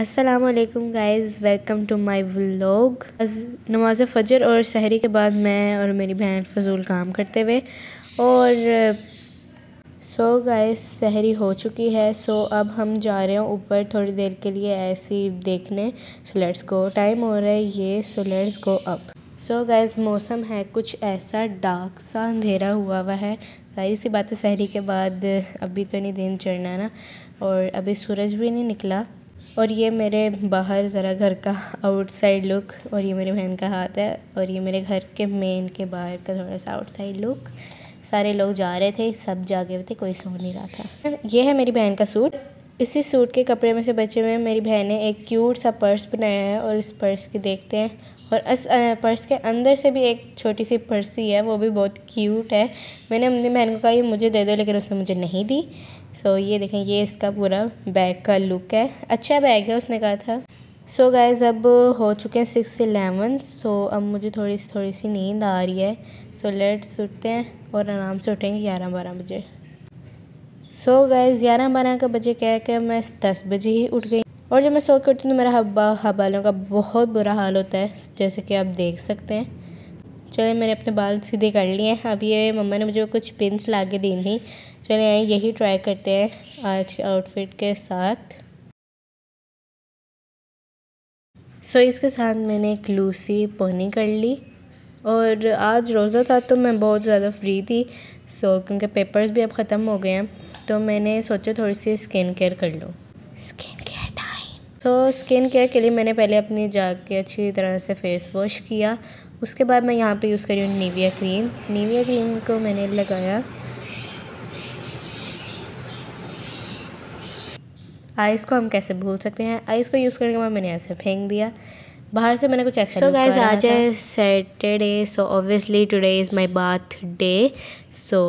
Aslam guys welcome to my vlog नमाज फजर और शहरी के बाद मैं और मेरी बहन फजूल काम करते हुए और सो गाइस शहरी हो चुकी है सो so, अब हम जा रहे हैं ऊपर थोड़ी देर के लिए ऐसी देखने सो लेट्स गो टाइम हो रहा है ये so let's go up so guys मौसम है कुछ ऐसा डार्क सा अंधेरा हुआ हुआ है सारी सी बातें शहरी के बाद अभी तो नहीं दिन चढ़ना ना और अभी सूरज भी नहीं निकला और ये मेरे बाहर ज़रा घर का आउटसाइड लुक और ये मेरी बहन का हाथ है और ये मेरे घर के मेन के बाहर का थोड़ा सा आउटसाइड लुक सारे लोग जा रहे थे सब जागे हुए थे कोई सो नहीं रहा था ये है मेरी बहन का सूट इसी सूट के कपड़े में से बचे हुए मेरी बहन ने एक क्यूट सा पर्स बनाया है और इस पर्स के देखते हैं और इस पर्स के अंदर से भी एक छोटी सी पर्सी है वो भी बहुत क्यूट है मैंने अपनी बहन को कहा ये मुझे दे दो लेकिन उसने मुझे नहीं दी सो ये देखें ये इसका पूरा बैग का लुक है अच्छा बैग है उसने कहा था सो so गाइज अब हो चुके हैं सिक्स इलेवन सो अब मुझे थोड़ी थोड़ी सी नींद आ रही है सो लेट्स उठते हैं और आराम से उठेंगे ग्यारह बारह बजे सो गए ग्यारह बारह के बजे कह के मैं दस बजे ही उठ गई और जब मैं सो के उठती हूँ तो मेरा हब्बा हबालों का बहुत बुरा हाल होता है जैसे कि आप देख सकते हैं चले मैंने अपने बाल सीधे कर लिए हैं अब ये मम्मा ने मुझे कुछ पिंस ला के दी थी चले यही ट्राई करते हैं आज के आउटफिट के साथ सो so, इसके साथ मैंने एक लूसी पोनी कर ली और आज रोज़ा था तो मैं बहुत ज़्यादा फ्री थी सो क्योंकि पेपर्स भी अब ख़त्म हो गए हैं तो मैंने सोचा थोड़ी सी स्किन केयर कर लूँ स्किन केयर टाइम तो स्किन केयर के लिए मैंने पहले अपनी जाके अच्छी तरह से फेस वॉश किया उसके बाद मैं यहाँ पे यूज़ करी हूँ नीविया क्रीम नीविया क्रीम को मैंने लगाया आइस को हम कैसे भूल सकते हैं आइस को यूज़ करके बाद मैंने ऐसे फेंक दिया बाहर से मैंने कुछ ऐसा सो गाइज आज है Saturday so obviously today is my bath day so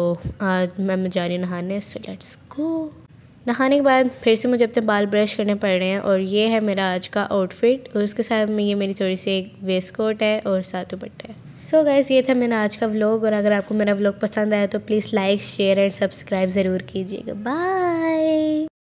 आज मैं जा रही हूँ नहाने सो लेट्स गो नहाने के बाद फिर से मुझे अपने बाल ब्रश करने पड़ रहे हैं और ये है मेरा आज का आउटफिट और उसके साथ में ये मेरी थोड़ी सी एक वेस्ट कोट है और साथ दुपट्टा है सो so गाइज़ ये था मेरा आज का व्लॉग और अगर आपको मेरा व्लॉग पसंद आया तो please like share and subscribe ज़रूर कीजिएगा बाय